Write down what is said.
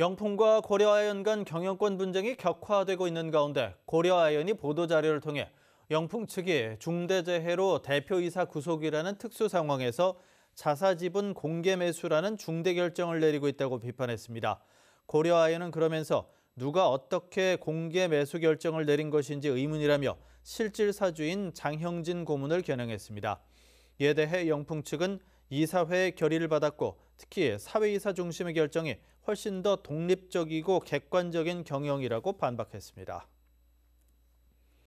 영풍과 고려아연 간 경영권 분쟁이 격화되고 있는 가운데 고려아연이 보도자료를 통해 영풍 측이 중대재해로 대표이사 구속이라는 특수 상황에서 자사지분 공개 매수라는 중대 결정을 내리고 있다고 비판했습니다. 고려아연은 그러면서 누가 어떻게 공개 매수 결정을 내린 것인지 의문이라며 실질 사주인 장형진 고문을 겨냥했습니다. 이에 대해 영풍 측은 이사회의 결의를 받았고 특히 사회이사 중심의 결정이 훨씬 더 독립적이고 객관적인 경영이라고 반박했습니다.